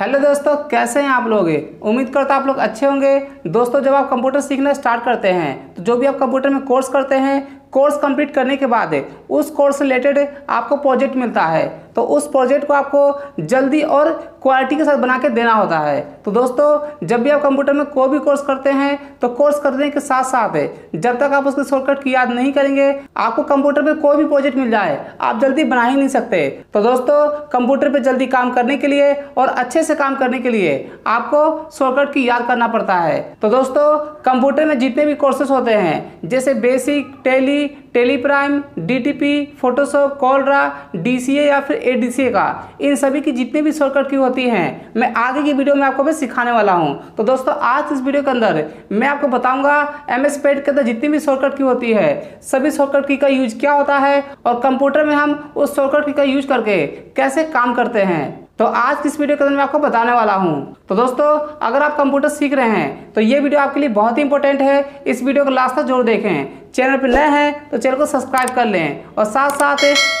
hello दोस्तों कैसे हैं आप लोग उम्मीद करता आप लोग अच्छे होंगे दोस्तों जब आप कंप्यूटर सीखना स्टार्ट करते हैं तो जो भी आप कंप्यूटर में कोर्स करते हैं कोर्स कंप्लीट करने के बाद उस कोर्स रिलेटेड आपको प्रोजेक्ट मिलता है तो उस प्रोजेक्ट को आपको जल्दी और क्वालिटी के साथ बना के देना होता है तो दोस्तों जब भी आप कंप्यूटर में कोई भी कोर्स करते हैं तो कोर्स करने के साथ साथ जब तक आप उसके शॉर्टकट की याद नहीं करेंगे आपको कंप्यूटर पे कोई भी प्रोजेक्ट मिल जाए आप जल्दी बना ही नहीं सकते तो दोस्तों कंप्यूटर पे जल्दी काम करने के लिए और अच्छे से काम करने के लिए आपको शॉर्टकट की याद करना पड़ता है तो दोस्तों कंप्यूटर में जितने भी कोर्सेस होते हैं जैसे basic Tally Tally Prime DTP Photoshop कॉलरा डीसीए या फिर एडीसीए का इन सभी की जितने भी शॉर्टकट की होती हैं मैं आगे की वीडियो में आपको मैं सिखाने वाला हूं तो दोस्तों आज इस वीडियो के अंदर मैं आपको बताऊंगा एम एस पेड के अंदर जितनी भी शॉर्टकट की होती है सभी शॉर्टकट की का यूज क्या होता है और कंप्यूटर में हम उस शॉर्टकट की का यूज करके कैसे काम करते हैं तो आज किस वीडियो के अंदर मैं आपको बताने वाला हूं तो दोस्तों अगर आप कंप्यूटर सीख रहे हैं तो ये वीडियो आपके लिए बहुत ही इंपॉर्टेंट है इस वीडियो को लास्ट तक जरूर देखें चैनल पर नए हैं तो चैनल को सब्सक्राइब कर लें और साथ साथ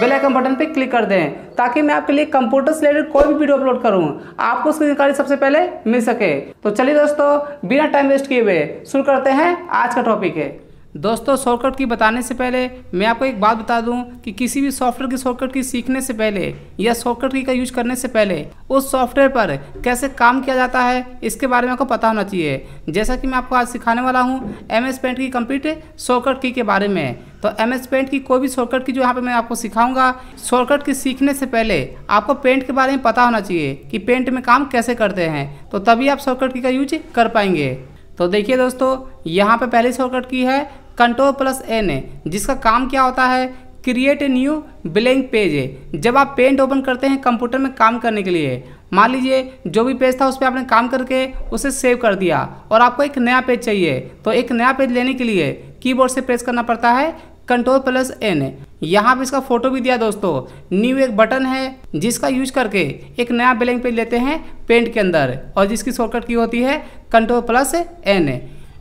बेल आइकन बटन पर क्लिक कर दें ताकि मैं आपके लिए कंप्यूटर से रिलेटेड कोई भी वीडियो अपलोड करूं आपको उसकी जानकारी सबसे पहले मिल सके तो चलिए दोस्तों बिना टाइम वेस्ट किए हुए शुरू करते हैं आज का टॉपिक है दोस्तों शॉर्टकट की बताने से पहले मैं आपको एक बात बता दूं कि किसी भी सॉफ्टवेयर की शॉर्टकट की सीखने से पहले या शॉर्टकट की का यूज करने से पहले उस सॉफ्टवेयर पर कैसे काम किया जाता है इसके बारे में आपको पता होना चाहिए जैसा कि मैं आपको आज सिखाने वाला हूं एम एस पेंट की कंप्लीट शॉर्टकट की के बारे में तो एम एस पेंट की कोई भी शॉर्टकट की जो यहाँ पर मैं आपको सिखाऊंगा शॉर्टकट की सीखने से पहले आपको पेंट के बारे में पता होना चाहिए कि पेंट में काम कैसे करते हैं तो तभी आप शॉर्टकट की का यूज कर पाएंगे तो देखिए दोस्तों यहाँ पे पहली शॉर्टकट की है कंट्रोल प्लस एन है जिसका काम क्या होता है create a new blank page है जब आप पेंट ओपन करते हैं कंप्यूटर में काम करने के लिए मान लीजिए जो भी पेज था उस पर आपने काम करके उसे सेव कर दिया और आपको एक नया पेज चाहिए तो एक नया पेज लेने के लिए कीबोर्ड से प्रेस करना पड़ता है कंट्रोल प्लस एन यहाँ पे इसका फोटो भी दिया दोस्तों न्यू एक बटन है जिसका यूज करके एक नया ब्लैंक पेज लेते हैं पेंट के अंदर और जिसकी शॉर्टकट की होती है कंट्रोल प्लस एन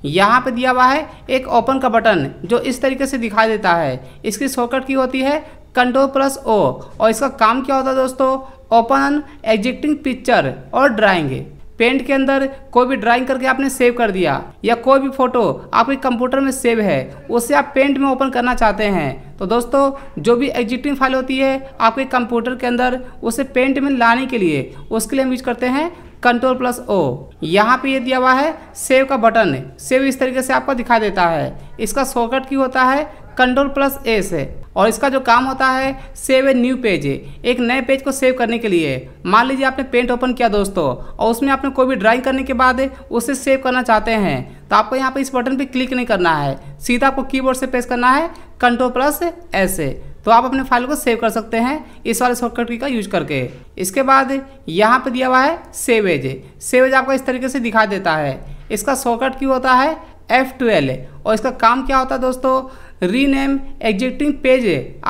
यहाँ पे दिया हुआ है एक ओपन का बटन जो इस तरीके से दिखाई देता है इसकी शॉर्टकट की होती है कंट्रोल प्लस ओ और इसका काम क्या होता है दोस्तों ओपन एग्जिटिंग पिक्चर और ड्राइंग पेंट के अंदर कोई भी ड्राइंग करके आपने सेव कर दिया या कोई भी फोटो आपके कंप्यूटर में सेव है उसे आप पेंट में ओपन करना चाहते हैं तो दोस्तों जो भी एग्जिटिंग फाइल होती है आपके कंप्यूटर के अंदर उसे पेंट में लाने के लिए उसके लिए हम यूज करते हैं कंट्रोल प्लस ओ यहाँ पे ये दिया हुआ है सेव का बटन है सेव इस तरीके से आपको दिखा देता है इसका शॉर्टकट की होता है कंट्रोल प्लस ए से और इसका जो काम होता है सेव ए न्यू पेज एक नए पेज को सेव करने के लिए मान लीजिए आपने पेंट ओपन किया दोस्तों और उसमें आपने कोई भी ड्राइंग करने के बाद उसे सेव करना चाहते हैं तो आपको यहाँ पर इस बटन पर क्लिक नहीं करना है सीधा आपको कीबोर्ड से प्रेस करना है कंट्रोल प्लस ए से तो आप अपने फाइल को सेव कर सकते हैं इस वाले शॉर्टकट की का यूज करके इसके बाद यहाँ पर दिया हुआ है सेवेज सेवेज आपको इस तरीके से दिखा देता है इसका शॉर्टकट क्यों होता है एफ ट्वेल्व और इसका काम क्या होता है दोस्तों rename existing page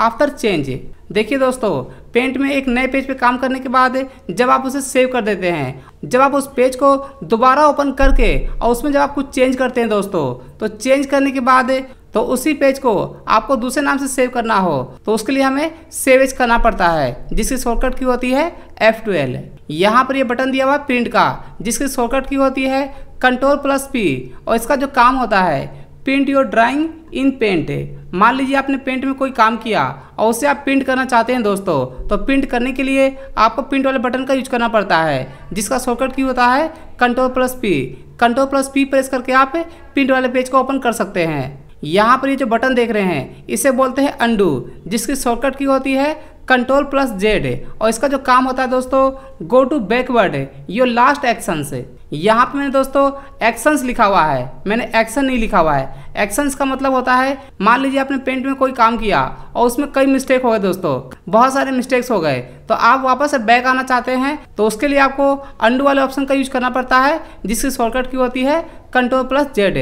after change देखिए दोस्तों पेंट में एक नए पेज पे काम करने के बाद जब आप उसे सेव कर देते हैं जब आप उस पेज को दोबारा ओपन करके और उसमें जब आप कुछ चेंज करते हैं दोस्तों तो चेंज करने के बाद तो उसी पेज को आपको दूसरे नाम से सेव करना हो तो उसके लिए हमें सेव एज करना पड़ता है जिसकी शॉर्टकट की होती है एफ ट्वेल्व यहाँ पर ये बटन दिया हुआ प्रिंट का जिसकी शॉर्टकट की होती है कंट्रोल प्लस पी और इसका जो काम होता है print your drawing in paint मान लीजिए आपने पेंट में कोई काम किया और उसे आप प्रिंट करना चाहते हैं दोस्तों तो प्रिंट करने के लिए आपको प्रिंट वाले बटन का यूज करना पड़ता है जिसका शॉर्टकट की होता है control plus P control plus P press करके आप प्रिंट वाले पेज को ओपन कर सकते हैं यहाँ पर ये जो बटन देख रहे हैं इसे बोलते हैं अंडू जिसकी शॉर्टकट की होती है कंट्रोल प्लस जेड और इसका जो काम होता है दोस्तों go to backward your last action से यहाँ पे मैंने दोस्तों एक्शंस लिखा हुआ है मैंने एक्शन नहीं लिखा हुआ है एक्शंस का मतलब होता है मान लीजिए आपने पेंट में कोई काम किया और उसमें कई मिस्टेक हो गए दोस्तों बहुत सारे मिस्टेक्स हो गए तो आप वापस बैक आना चाहते हैं तो उसके लिए आपको अंडू वाले ऑप्शन का यूज करना पड़ता है जिसकी शॉर्टकट की होती है कंट्रोल प्लस जेड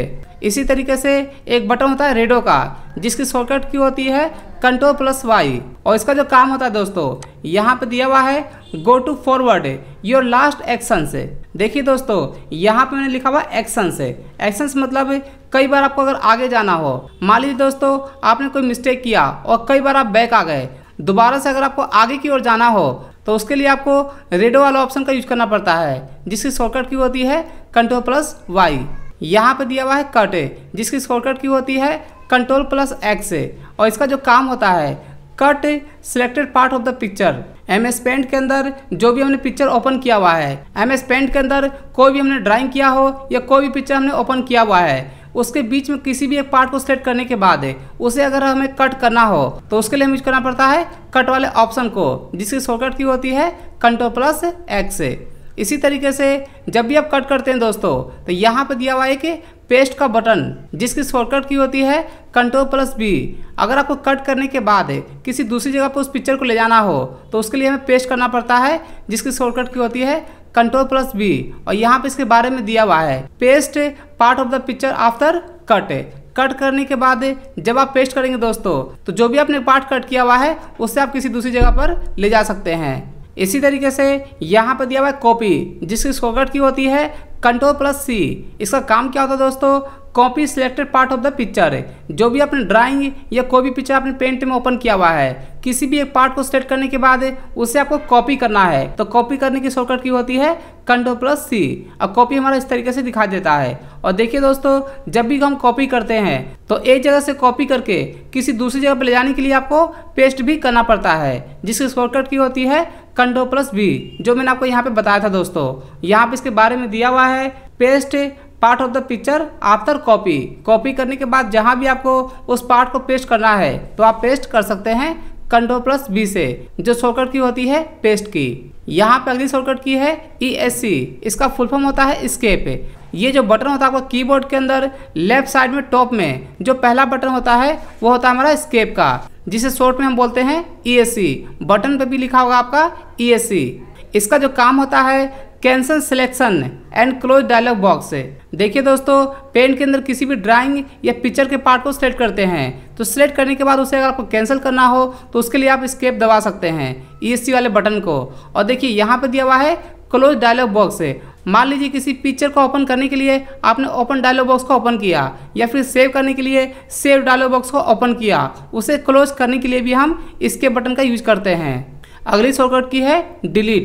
इसी तरीके से एक बटन होता है रेडो का जिसकी शॉर्टकट की होती है कंट्रोल प्लस वाई और इसका जो काम होता है दोस्तों यहाँ पे दिया हुआ है go to forward your last action से देखिए दोस्तों यहाँ पे मैंने लिखा हुआ एक्शन से एक्शन मतलब कई बार आपको अगर आगे जाना हो मान लीजिए दोस्तों आपने कोई मिस्टेक किया और कई बार आप बैक आ गए दोबारा से अगर आपको आगे की ओर जाना हो तो उसके लिए आपको रेडो वाला ऑप्शन का यूज करना पड़ता है जिसकी शॉर्टकट की होती है कंट्रोल प्लस वाई यहाँ पे दिया हुआ है कट जिसकी शॉर्टकट की होती है कंट्रोल प्लस एक्स और इसका जो काम होता है cut selected part of the picture M S paint के अंदर जो भी हमने पिक्चर ओपन किया हुआ है एम एस पेंट के अंदर कोई भी हमने ड्राइंग किया हो या कोई भी पिक्चर हमने ओपन किया हुआ है उसके बीच में किसी भी एक पार्ट को सिलेक्ट करने के बाद उसे अगर हमें कट करना हो तो उसके लिए हमें यूज करना पड़ता है कट वाले ऑप्शन को जिसकी शॉर्टकट की होती है कंट्रोल प्लस एक्स इसी तरीके से जब भी आप कट करते हैं दोस्तों तो यहाँ पर दिया हुआ है कि पेस्ट का बटन जिसकी शॉर्टकट की होती है कंट्रोल प्लस बी अगर आपको कट करने के बाद किसी दूसरी जगह पर उस पिक्चर को ले जाना हो तो उसके लिए हमें पेस्ट करना पड़ता है जिसकी शॉर्टकट की होती है कंट्रोल प्लस बी और यहाँ पे इसके बारे में दिया हुआ है paste part of the picture after cut cut करने के बाद जब आप पेस्ट करेंगे दोस्तों तो जो भी आपने पार्ट कट किया हुआ है उससे आप किसी दूसरी जगह पर ले जा सकते हैं इसी तरीके से यहाँ पर दिया हुआ है कॉपी जिसकी शॉर्टकट की होती है कंट्रोल प्लस सी इसका काम क्या होता है दोस्तों copy selected part of the picture जो भी आपने ड्राइंग या कोई भी पिक्चर आपने पेंट में ओपन किया हुआ है किसी भी एक पार्ट को सेलेक्ट करने के बाद उसे आपको कॉपी करना है तो कॉपी करने की शॉर्टकट की होती है कंट्रोल प्लस सी और कॉपी हमारा इस तरीके से दिखा देता है और देखिए दोस्तों जब भी हम कॉपी करते हैं तो एक जगह से कॉपी करके किसी दूसरी जगह पर ले जाने के लिए आपको पेस्ट भी करना पड़ता है जिसकी शॉर्टकट की होती है कंडो प्लस बी जो मैंने आपको यहाँ पे बताया था दोस्तों यहाँ पे इसके बारे में दिया हुआ है paste part of the picture after copy copy करने के बाद जहाँ भी आपको उस पार्ट को पेस्ट करना है तो आप पेस्ट कर सकते हैं कंट्रोल प्लस बी से जो शॉर्टकट की होती है पेस्ट की यहाँ पे अगली शॉर्टकट की है ई एस सी इसका फुल फॉर्म होता है स्केप ये जो बटन होता है आपका कीबोर्ड के अंदर लेफ्ट साइड में टॉप में जो पहला बटन होता है वो होता है हमारा स्केप का जिसे शॉर्ट में हम बोलते हैं ई एस सी बटन पे भी लिखा होगा आपका ई एस सी इसका जो काम होता है cancel selection and close dialog box है देखिए दोस्तों पेन के अंदर किसी भी ड्राइंग या पिक्चर के पार्ट को सिलेक्ट करते हैं तो सिलेक्ट करने के बाद उसे अगर आपको कैंसिल करना हो तो उसके लिए आप स्केप दबा सकते हैं ई e वाले बटन को और देखिए यहाँ पर दिया हुआ है क्लोज डायलॉग बॉक्स है मान लीजिए किसी पिक्चर को ओपन करने के लिए आपने ओपन डायलॉग बॉक्स को ओपन किया या फिर सेव करने के लिए सेव डायलॉग बॉक्स को ओपन किया उसे क्लोज करने के लिए भी हम इसके बटन का यूज करते हैं अगली शॉर्टकट की है डिलीट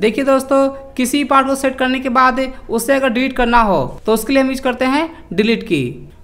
देखिए दोस्तों किसी पार्ट को सेट करने के बाद उसे अगर डिलीट करना हो तो उसके लिए हम यूज करते हैं डिलीट की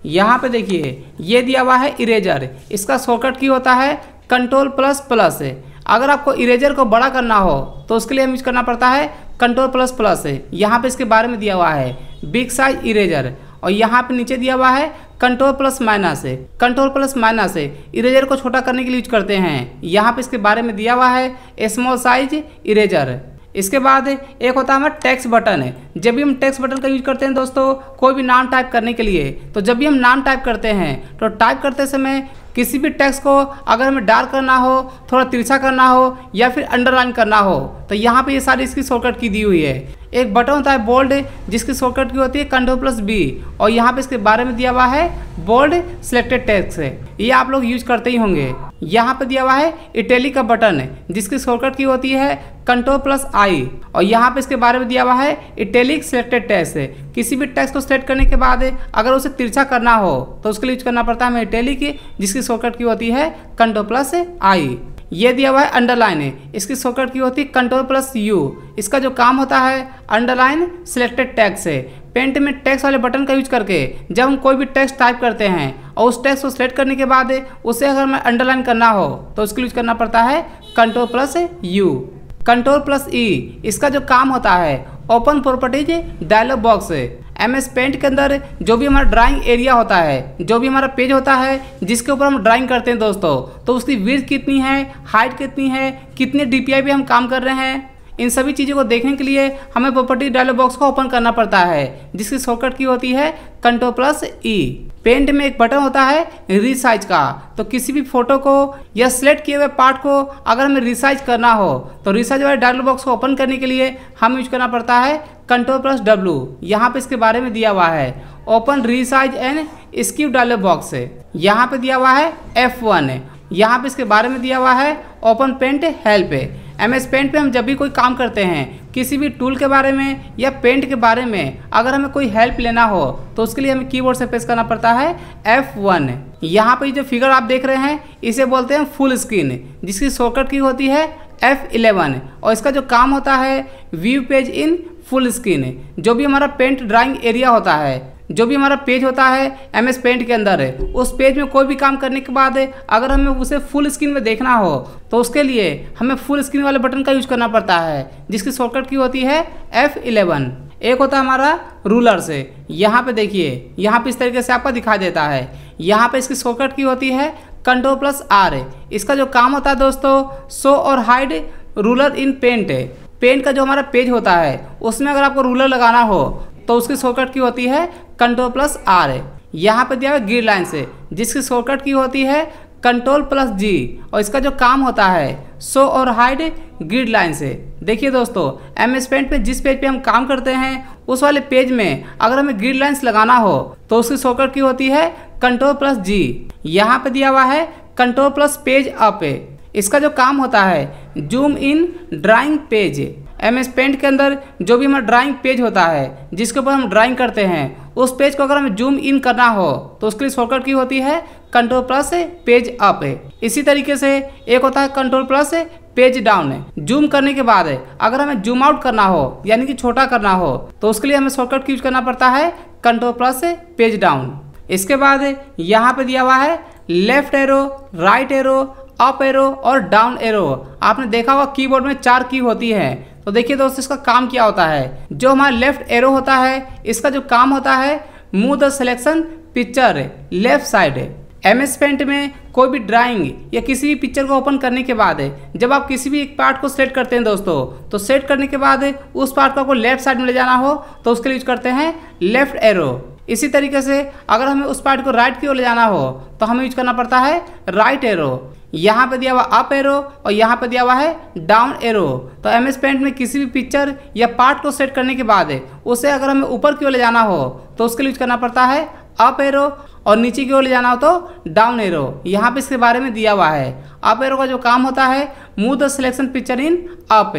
यहाँ पे देखिए ये दिया हुआ है इरेजर इसका शॉर्टकट की होता है कंट्रोल प्लस प्लस अगर आपको इरेजर को बड़ा करना हो तो उसके लिए हम यूज करना पड़ता है कंट्रोल प्लस प्लस यहाँ पे इसके बारे में दिया हुआ है बिग साइज इरेजर और यहाँ पे नीचे दिया हुआ है कंट्रोल प्लस माइनस है कंट्रोल प्लस माइनस है इरेजर को छोटा करने के लिए यूज करते हैं यहाँ पे इसके बारे में दिया हुआ है स्मॉल साइज इरेजर इसके बाद एक होता है हमारा टैक्स बटन है जब भी हम टैक्स बटन का यूज करते हैं दोस्तों कोई भी नाम टाइप करने के लिए तो जब भी हम नाम टाइप करते हैं तो टाइप करते समय किसी भी टैक्स को अगर हमें डार्क करना हो थोड़ा तिरछा करना हो या फिर अंडरलाइन करना हो तो यहाँ पे ये सारी इसकी शॉर्टकट की दी हुई है एक बटन होता है बोल्ड जिसकी शॉर्टकट की होती है कंट्रोल प्लस बी और यहाँ पे इसके बारे में दिया हुआ है बोल्ड सिलेक्टेड टेक्स है ये आप लोग यूज करते ही होंगे यहाँ पे दिया हुआ है इटेली का बटन जिसकी शॉर्टकट की होती है कंट्रोल प्लस आई और यहाँ पे इसके बारे में दिया हुआ है इटेलिक सिलेक्टेड टैक्स है किसी भी टैक्स को सेलेक्ट करने के बाद अगर उसे तिरछा करना हो तो उसके लिए यूज करना पड़ता है हमें की जिसकी शॉर्टकट की होती है कंट्रोल प्लस आई ये दिया हुआ है अंडरलाइन है इसकी शॉर्टकट की होती है कंट्रोल प्लस यू इसका जो काम होता है अंडरलाइन सिलेक्टेड टैक्स है पेंट में टैक्स वाले बटन का यूज करके जब हम कोई भी टैक्स टाइप करते हैं और उस टैक्स को सिलेक्ट करने के बाद उसे अगर हमें अंडरलाइन करना हो तो उसके यूज करना पड़ता है control plus U control plus E इसका जो काम होता है ओपन प्रॉपर्टीज डायलॉग बॉक्स है एम एस पेंट के अंदर जो भी हमारा ड्राइंग एरिया होता है जो भी हमारा पेज होता है जिसके ऊपर हम ड्राइंग करते हैं दोस्तों तो उसकी विर्थ कितनी है हाइट कितनी है कितने डी पी भी हम काम कर रहे हैं इन सभी चीज़ों को देखने के लिए हमें प्रॉपर्टी डायलॉग बॉक्स को ओपन करना पड़ता है जिसकी शॉर्टकट की होती है कंट्रोल प्लस ई पेंट में एक बटन होता है रिसाइज का तो किसी भी फोटो को या सिलेक्ट किए हुए पार्ट को अगर हमें रिसाइज करना हो तो रिसाइज वाले डायलॉग बॉक्स को ओपन करने के लिए हमें यूज करना पड़ता है कंट्रोल प्लस डब्लू यहाँ पे इसके बारे में दिया हुआ है open resize and skew dialog box है यहाँ पे दिया हुआ है एफ वन है यहाँ पे इसके बारे में दिया हुआ है ओपन पेंट हेल्प है एम एस पेंट पे हम जब भी कोई काम करते हैं किसी भी टूल के बारे में या पेंट के बारे में अगर हमें कोई हेल्प लेना हो तो उसके लिए हमें कीबोर्ड से प्रेस करना पड़ता है एफ वन यहाँ पर जो फिगर आप देख रहे हैं इसे बोलते हैं फुल स्क्रीन जिसकी शॉर्टकट की होती है F11 और इसका जो काम होता है view page in full screen जो भी हमारा पेंट ड्राइंग एरिया होता है जो भी हमारा पेज होता है एम एस पेंट के अंदर है उस पेज में कोई भी काम करने के बाद अगर हमें उसे फुल स्क्रीन में देखना हो तो उसके लिए हमें फुल स्क्रीन वाले बटन का यूज करना पड़ता है जिसकी शॉर्टकट की होती है एफ एक होता है हमारा रूलर से यहाँ पे देखिए यहाँ पे इस तरीके से आपका दिखाई देता है यहाँ पे इसकी शॉर्टकट की होती है कंट्रोल प्लस आर इसका जो काम होता है दोस्तों शो और hide ruler in paint pen का जो हमारा पेज होता है उसमें अगर आपको रूलर लगाना हो तो उसकी शॉर्टकट की होती है कंट्रोल प्लस आर यहाँ पर दिया है ग्रीड लाइन से जिसकी शॉर्टकट की होती है कंट्रोल प्लस जी और इसका जो काम होता है शो और हाइड ग्रिड लाइन से देखिए दोस्तों एम एस पेंट पे जिस पेज पे हम काम करते हैं उस वाले पेज में अगर हमें ग्रिड लाइन्स लगाना हो तो उसकी शॉर्टकट की होती है कंट्रोल प्लस जी यहाँ पे दिया हुआ है कंट्रोल प्लस पेज अप इसका जो काम होता है zoom in drawing page M S paint के अंदर जो भी हमारा ड्राइंग पेज होता है जिसके ऊपर हम ड्राइंग करते हैं उस पेज को अगर हमें जूम इन करना हो तो उसके लिए शॉर्टकट की होती है कंट्रोल प्लस पेज अप इसी तरीके से एक होता है control plus page down zoom करने के बाद अगर हमें जूम आउट करना हो यानी कि छोटा करना हो तो उसके लिए हमें शॉर्टकट यूज करना पड़ता है कंट्रोल प्लस पेज डाउन इसके बाद यहाँ पे दिया हुआ है left arrow right arrow up arrow और डाउन एरो आपने देखा होगा कीबोर्ड में चार की होती है तो देखिए दोस्तों इसका काम क्या होता है जो हमारा लेफ्ट एरो होता है इसका जो काम होता है move the selection picture left side M S paint में कोई भी ड्राइंग या किसी भी पिक्चर को ओपन करने के बाद जब आप किसी भी एक पार्ट को सेट करते हैं दोस्तों तो सेट करने के बाद उस पार्ट को आपको लेफ्ट साइड में ले जाना हो तो उसके लिए यूज करते हैं लेफ्ट एरो इसी तरीके से अगर हमें उस पार्ट को राइट की ओर ले जाना हो तो हमें यूज करना पड़ता है राइट एरो यहाँ पे दिया हुआ अप एरो और यहाँ पे दिया हुआ है डाउन एरो तो एम एस पेंट में किसी भी पिक्चर या पार्ट को सेट करने के बाद उसे अगर हमें ऊपर की ओर ले जाना हो तो उसके लिए यूज करना पड़ता है अप एरो और नीचे की ओर ले जाना हो तो डाउन एरो यहाँ पे इसके बारे में दिया हुआ है अप एरो का जो काम होता है move the selection picture in up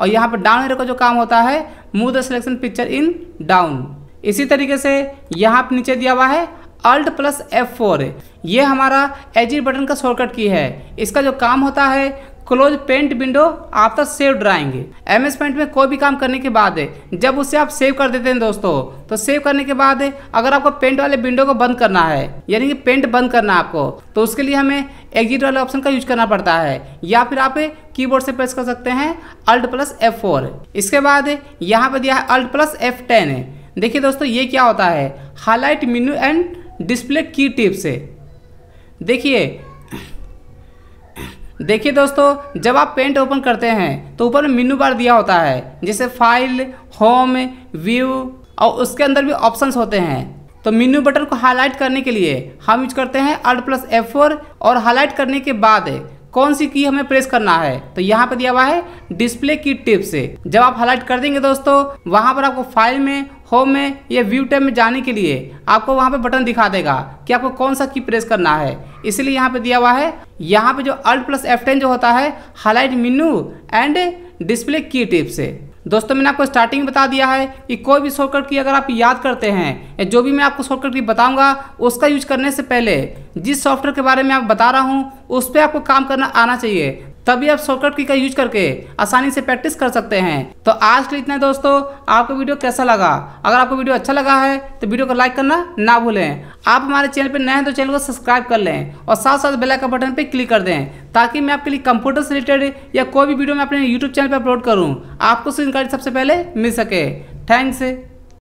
और यहाँ पर डाउन एरो का जो काम होता है move the selection picture in down इसी तरीके से यहाँ पर नीचे दिया हुआ है अल्ट प्लस एफ फोर ये हमारा एजिट बटन का शॉर्टकट की है इसका जो काम होता है close paint window after save drawing M S paint में कोई भी काम करने के बाद जब उसे आप सेव कर देते हैं दोस्तों तो सेव करने के बाद अगर आपको पेंट वाले विंडो को बंद करना है यानी कि पेंट बंद करना है आपको तो उसके लिए हमें एग्जिट वाले ऑप्शन का यूज करना पड़ता है या फिर आप कीबोर्ड से प्रेस कर सकते हैं अल्ट प्लस एफ फोर इसके बाद यहाँ पर दिया है अल्ट प्लस एफ टेन देखिए दोस्तों ये क्या होता है highlight menu and display key tips से देखिए देखिए दोस्तों जब आप पेंट ओपन करते हैं तो ऊपर में मेन्यू बार दिया होता है जैसे फाइल होम व्यू और उसके अंदर भी ऑप्शंस होते हैं तो मेन्यू बटन को हाईलाइट करने के लिए हम यूज करते हैं अल्ट प्लस एफ और हाईलाइट करने के बाद कौन सी की हमें प्रेस करना है तो यहाँ पे दिया हुआ है डिस्प्ले की टिप से जब आप हाईलाइट कर देंगे दोस्तों वहां पर आपको फाइल में होम में या व्यू टैब में जाने के लिए आपको वहां पे बटन दिखा देगा कि आपको कौन सा की प्रेस करना है इसलिए यहाँ पे दिया हुआ है यहाँ पे जो अल्ट प्लस एफ जो होता है highlight menu and display key tip से दोस्तों मैंने आपको स्टार्टिंग बता दिया है कि कोई भी शॉर्टकट की अगर आप याद करते हैं या जो भी मैं आपको शॉर्टकट की बताऊंगा उसका यूज करने से पहले जिस सॉफ्टवेयर के बारे में आप बता रहा हूँ उस पर आपको काम करना आना चाहिए तभी आप शॉर्टकट की का यूज करके आसानी से प्रैक्टिस कर सकते हैं तो आज के इतना दोस्तों आपको वीडियो कैसा लगा अगर आपको वीडियो अच्छा लगा है तो वीडियो को लाइक करना ना भूलें आप हमारे चैनल पर नए हैं तो चैनल को सब्सक्राइब कर लें और साथ साथ बेल का बटन पर क्लिक कर दें ताकि मैं आपके लिए कंप्यूटर से रिलेटेड या कोई भी वीडियो मैं अपने यूट्यूब चैनल पर अपलोड करूँ आपको जानकारी सबसे पहले मिल सके थैंक्स